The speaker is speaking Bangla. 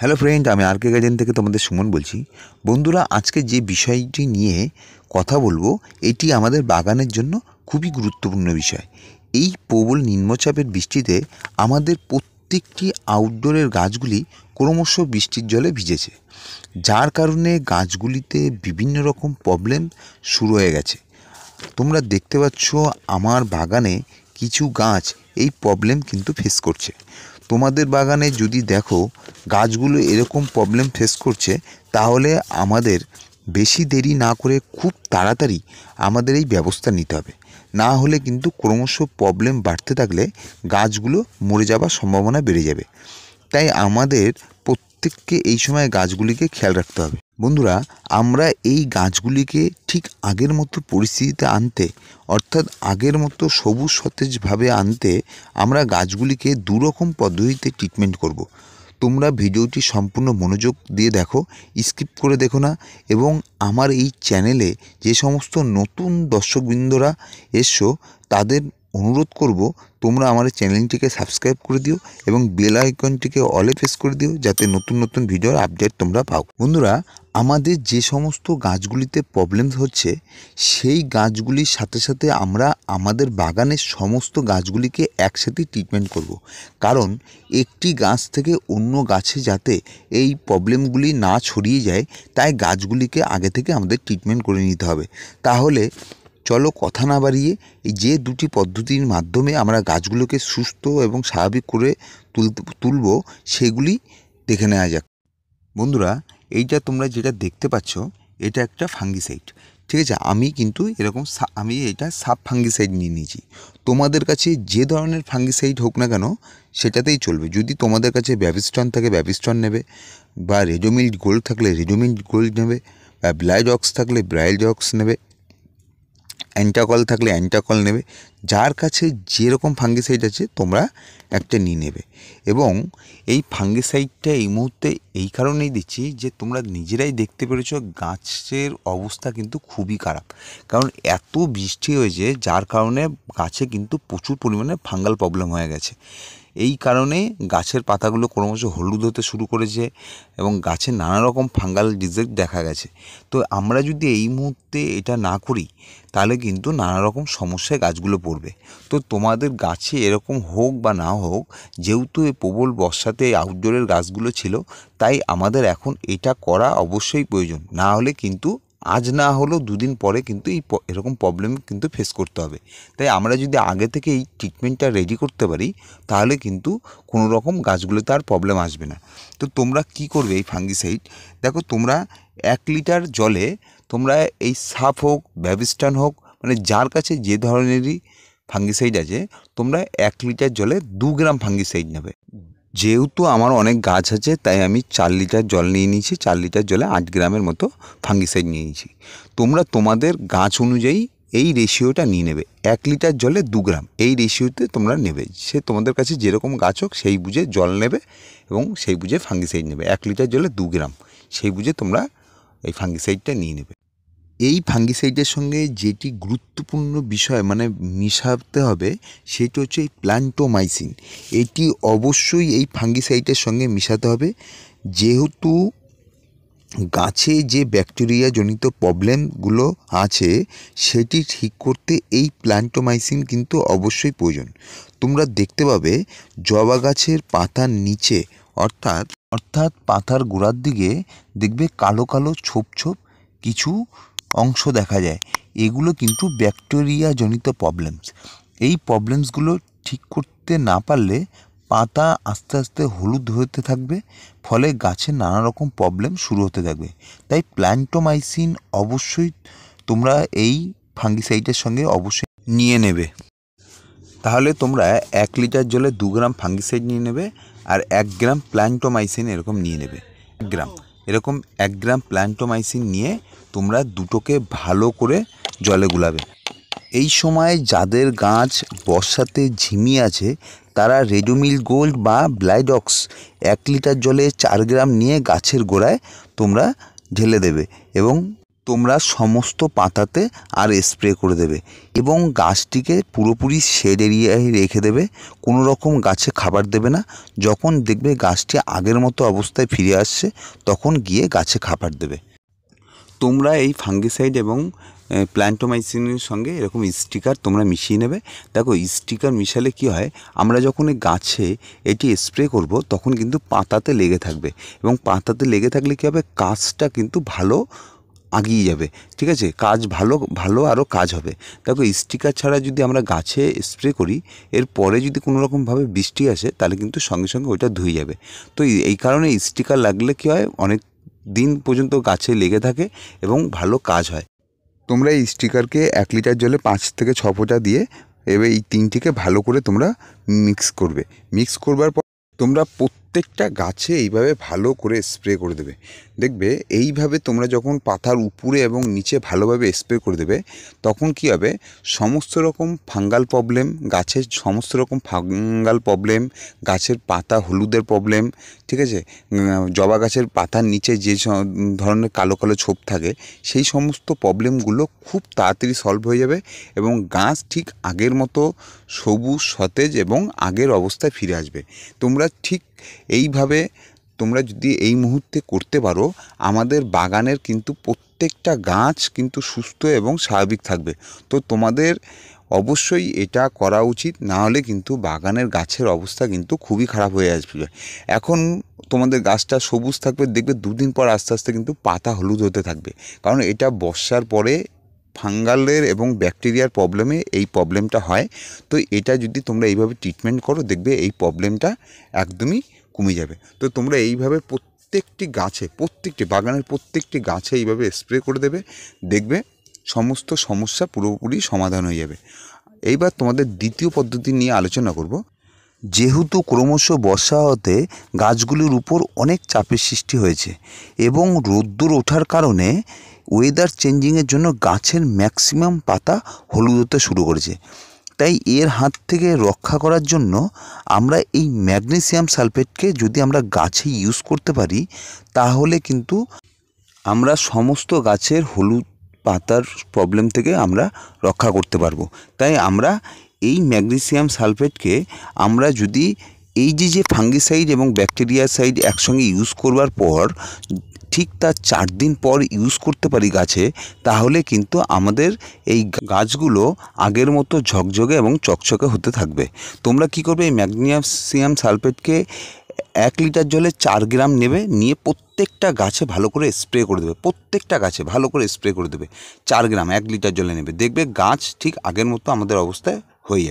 হ্যালো ফ্রেন্ড আমি আর কে থেকে তোমাদের সুমন বলছি বন্ধুরা আজকে যে বিষয়টি নিয়ে কথা বলবো এটি আমাদের বাগানের জন্য খুবই গুরুত্বপূর্ণ বিষয় এই প্রবল নিম্নচাপের বৃষ্টিতে আমাদের প্রত্যেকটি আউটডোরের গাছগুলি ক্রমশ বৃষ্টির জলে ভিজেছে যার কারণে গাছগুলিতে বিভিন্ন রকম প্রবলেম শুরু হয়ে গেছে তোমরা দেখতে পাচ্ছ আমার বাগানে কিছু গাছ এই প্রবলেম কিন্তু ফেস করছে তোমাদের বাগানে যদি দেখো গাছগুলো এরকম প্রবলেম ফেস করছে তাহলে আমাদের বেশি দেরি না করে খুব তাড়াতাড়ি আমাদের এই ব্যবস্থা নিতে হবে না হলে কিন্তু ক্রমশ প্রবলেম বাড়তে থাকলে গাছগুলো মরে যাওয়ার সম্ভাবনা বেড়ে যাবে তাই আমাদের প্রত্যেককে এই সময় গাছগুলিকে খেয়াল রাখতে হবে বন্ধুরা আমরা এই গাছগুলিকে ঠিক আগের মতো পরিস্থিতিতে আনতে অর্থাৎ আগের মতো সবুজ সতেজভাবে আনতে আমরা গাছগুলিকে দুরকম পদ্ধতিতে ট্রিটমেন্ট করব। তোমরা ভিডিওটি সম্পূর্ণ মনোযোগ দিয়ে দেখো স্কিপ করে দেখো না এবং আমার এই চ্যানেলে যে সমস্ত নতুন দর্শকবৃন্দরা এসো তাদের অনুরোধ করব তোমরা আমার চ্যানেলটিকে সাবস্ক্রাইব করে দিও এবং বেল আইকনটিকে অলে প্রেস করে দিও যাতে নতুন নতুন ভিডিওর আপডেট তোমরা পাও বন্ধুরা আমাদের যে সমস্ত গাছগুলিতে প্রবলেমস হচ্ছে সেই গাছগুলির সাথে সাথে আমরা আমাদের বাগানের সমস্ত গাছগুলিকে একসাথে ট্রিটমেন্ট করব। কারণ একটি গাছ থেকে অন্য গাছে যাতে এই প্রবলেমগুলি না ছড়িয়ে যায় তাই গাছগুলিকে আগে থেকে আমাদের ট্রিটমেন্ট করে নিতে হবে তাহলে চলো কথা না বাড়িয়ে এই যে দুটি পদ্ধতির মাধ্যমে আমরা গাছগুলোকে সুস্থ এবং স্বাভাবিক করে তুল তুলব সেগুলি দেখে নেওয়া যাক বন্ধুরা এইটা তোমরা যেটা দেখতে পাচ্ছ এটা একটা ফাঙ্গিসাইড ঠিক আছে আমি কিন্তু এরকম আমি এটা সাব ফাঙ্গিসাইড নিয়ে নিয়েছি তোমাদের কাছে যে ধরনের ফাঙ্গিসাইড হোক না কেন সেটাতেই চলবে যদি তোমাদের কাছে ব্যবিস্টন থাকে ব্যবিস্টন নেবে বা রেডোমিল্ড গোল্ড থাকলে রেডোমিল্ড গোল্ড নেবে বা ব্লাইড অক্স থাকলে ব্রাইড অক্স নেবে অ্যান্টাকল থাকলে অ্যান্টাকল নেবে যার কাছে যেরকম ফাঙ্গিসাইড আছে তোমরা একটা নিয়ে নেবে এবং এই ফাঙ্গিসাইডটা এই মুহূর্তে এই কারণেই দিচ্ছি যে তোমরা নিজেরাই দেখতে পেরেছ গাছের অবস্থা কিন্তু খুবই খারাপ কারণ এত বৃষ্টি হয়েছে যার কারণে গাছে কিন্তু প্রচুর পরিমাণে ফাঙ্গাল প্রবলেম হয়ে গেছে এই কারণে গাছের পাতাগুলো ক্রমশ হলুদ হতে শুরু করেছে এবং গাছে নানা রকম ফাঙ্গাল ডিজেক্ট দেখা গেছে তো আমরা যদি এই মুহূর্তে এটা না করি তাহলে কিন্তু নানা রকম সমস্যায় গাছগুলো পড়বে তো তোমাদের গাছে এরকম হোক বা না হোক যেহেতু এই প্রবল বর্ষাতে আউটডোরের গাছগুলো ছিল তাই আমাদের এখন এটা করা অবশ্যই প্রয়োজন না হলে কিন্তু আজ না হলেও দুদিন পরে কিন্তু এই এরকম প্রবলেম কিন্তু ফেস করতে হবে তাই আমরা যদি আগে থেকে এই ট্রিটমেন্টটা রেডি করতে পারি তাহলে কিন্তু কোনো রকম গাছগুলোতে আর প্রবলেম আসবে না তো তোমরা কি করবে এই ফাঙ্গিসাইড দেখো তোমরা এক লিটার জলে তোমরা এই সাফ হোক ব্যবিস্টান হোক মানে যার কাছে যে ধরনেরই ফাঙ্গিসাইড আছে তোমরা এক লিটার জলে দু গ্রাম ফাঙ্গিসাইড নেবে যেহেতু আমার অনেক গাছ আছে তাই আমি চার লিটার জল নিয়ে নিয়েছি চার লিটার জলে আট গ্রামের মতো ফাঙ্গিসাইড নিয়ে নিয়েছি তোমরা তোমাদের গাছ অনুযায়ী এই রেশিওটা নিয়ে নেবে এক লিটার জলে দু গ্রাম এই রেশিওতে তোমরা নেবে সে তোমাদের কাছে যেরকম গাছ হোক সেই বুঝে জল নেবে এবং সেই বুঝে ফাঙ্গিসাইড নেবে এক লিটার জলে দু গ্রাম সেই বুঝে তোমরা এই ফাঙ্গিসাইডটা নিয়ে নেবে এই ফাঙ্গিসাইডের সঙ্গে যেটি গুরুত্বপূর্ণ বিষয় মানে মিশাতে হবে সেটি হচ্ছে এই প্ল্যান্টোমাইসিন এটি অবশ্যই এই ফাঙ্গিসাইডের সঙ্গে মিশাতে হবে যেহেতু গাছে যে ব্যাকটেরিয়া জনিত প্রবলেমগুলো আছে সেটি ঠিক করতে এই প্ল্যান্টোমাইসিন কিন্তু অবশ্যই প্রয়োজন তোমরা দেখতে পাবে জবা গাছের পাতার নিচে অর্থাৎ অর্থাৎ পাতার গোড়ার দিকে দেখবে কালো কালো ছোপ ছোপ কিছু অংশ দেখা যায় এগুলো কিন্তু ব্যাকটেরিয়াজনিত প্রবলেমস এই প্রবলেমসগুলো ঠিক করতে না পারলে পাতা আস্তে আস্তে হলুদ হতে থাকবে ফলে গাছে নানা রকম প্রবলেম শুরু হতে থাকবে তাই প্ল্যান্টোমাইসিন অবশ্যই তোমরা এই ফাঙ্গিসাইডের সঙ্গে অবশ্যই নিয়ে নেবে তাহলে তোমরা এক লিটার জলে দু গ্রাম ফাঙ্গিসাইড নিয়ে নেবে আর এক গ্রাম প্ল্যান্টোমাইসিন এরকম নিয়ে নেবে এক গ্রাম এরকম এক গ্রাম প্ল্যান্টোমাইসিন নিয়ে তোমরা দুটোকে ভালো করে জলে গুলাবে এই সময় যাদের গাছ বর্ষাতে ঝিমি আছে তারা রেডোমিল গোল্ড বা ব্লাইডক্স এক লিটার জলে চার গ্রাম নিয়ে গাছের গোড়ায় তোমরা ঢেলে দেবে এবং তোমরা সমস্ত পাতাতে আর স্প্রে করে দেবে এবং গাছটিকে পুরোপুরি শেড এরিয়ায় রেখে দেবে কোনো রকম গাছে খাবার দেবে না যখন দেখবে গাছটি আগের মতো অবস্থায় ফিরে আসছে তখন গিয়ে গাছে খাবার দেবে তোমরা এই ফাঙ্গিসাইড এবং প্ল্যান্টোমাইসিনের সঙ্গে এরকম স্টিকার তোমরা মিশিয়ে নেবে দেখো স্টিকার মিশালে কি হয় আমরা যখন এই গাছে এটি স্প্রে করব তখন কিন্তু পাতাতে লেগে থাকবে এবং পাতাতে লেগে থাকলে কী হবে কাজটা কিন্তু ভালো আগিয়ে যাবে ঠিক আছে কাজ ভালো ভালো আরও কাজ হবে দেখো স্টিকার ছাড়া যদি আমরা গাছে স্প্রে করি এর পরে যদি কোনো রকমভাবে বৃষ্টি আসে তাহলে কিন্তু সঙ্গে সঙ্গে ওইটা ধুয়ে যাবে তো এই কারণে স্টিকার লাগলে কী হয় অনেক দিন পর্যন্ত গাছে লেগে থাকে এবং ভালো কাজ হয় তোমরা এই স্টিকারকে এক লিটার জলে পাঁচ থেকে ছ ফোঁটা দিয়ে এবার এই তিনটিকে ভালো করে তোমরা মিক্স করবে মিক্স করবার পর তোমরা প্রত্যেকটা গাছে এইভাবে ভালো করে স্প্রে করে দেবে দেখবে এইভাবে তোমরা যখন পাতার উপরে এবং নিচে ভালোভাবে স্প্রে করে দেবে তখন কি হবে সমস্ত রকম ফাঙ্গাল প্রবলেম গাছের সমস্ত রকম ফাঙ্গাল প্রবলেম গাছের পাতা হলুদের প্রবলেম ঠিক আছে জবা গাছের পাতার নিচে যে ধরনের কালো কালো ছোপ থাকে সেই সমস্ত প্রবলেমগুলো খুব তাড়াতাড়ি সলভ হয়ে যাবে এবং গাছ ঠিক আগের মতো সবুজ সতেজ এবং আগের অবস্থায় ফিরে আসবে তোমরা ঠিক এইভাবে তোমরা যদি এই মুহূর্তে করতে পারো আমাদের বাগানের কিন্তু প্রত্যেকটা গাছ কিন্তু সুস্থ এবং স্বাভাবিক থাকবে তো তোমাদের অবশ্যই এটা করা উচিত না হলে কিন্তু বাগানের গাছের অবস্থা কিন্তু খুবই খারাপ হয়ে আসবে এখন তোমাদের গাছটা সবুজ থাকবে দেখবে দুদিন পর আস্তে আস্তে কিন্তু পাতা হলুদ হতে থাকবে কারণ এটা বর্ষার পরে ফাঙ্গালের এবং ব্যাকটেরিয়ার প্রবলেমে এই প্রবলেমটা হয় তো এটা যদি তোমরা এইভাবে ট্রিটমেন্ট করো দেখবে এই প্রবলেমটা একদমই কমে যাবে তো তোমরা এইভাবে প্রত্যেকটি গাছে প্রত্যেকটি বাগানের প্রত্যেকটি গাছে এইভাবে স্প্রে করে দেবে দেখবে সমস্ত সমস্যা পুরোপুরি সমাধান হয়ে যাবে এইবার তোমাদের দ্বিতীয় পদ্ধতি নিয়ে আলোচনা করব যেহেতু ক্রমশ বর্ষা হতে গাছগুলির উপর অনেক চাপের সৃষ্টি হয়েছে এবং রোদ্দুর ওঠার কারণে ওয়েদার চেঞ্জিংয়ের জন্য গাছের ম্যাক্সিমাম পাতা হলুদ হতে শুরু করেছে তাই এর হাত থেকে রক্ষা করার জন্য আমরা এই ম্যাগনেসিয়াম সালফেটকে যদি আমরা গাছে ইউজ করতে পারি তাহলে কিন্তু আমরা সমস্ত গাছের হলুদ পাতার প্রবলেম থেকে আমরা রক্ষা করতে পারবো তাই আমরা এই ম্যাগনেসিয়াম সালফেটকে আমরা যদি এই যে যে ফাঙ্গিসাইড এবং ব্যাকটেরিয়া সাইড একসঙ্গে ইউজ করবার পর ঠিক তার চার দিন পর ইউজ করতে পারি গাছে তাহলে কিন্তু আমাদের এই গাছগুলো আগের মতো ঝকঝকে এবং চকচকে হতে থাকবে তোমরা কি করবে এই ম্যাগনিয়াসিয়াম সালফেটকে এক লিটার জলে চার গ্রাম নেবে নিয়ে প্রত্যেকটা গাছে ভালো করে স্প্রে করে দেবে প্রত্যেকটা গাছে ভালো করে স্প্রে করে দেবে চার গ্রাম এক লিটার জলে নেবে দেখবে গাছ ঠিক আগের মতো আমাদের অবস্থায় হয়ে যাবে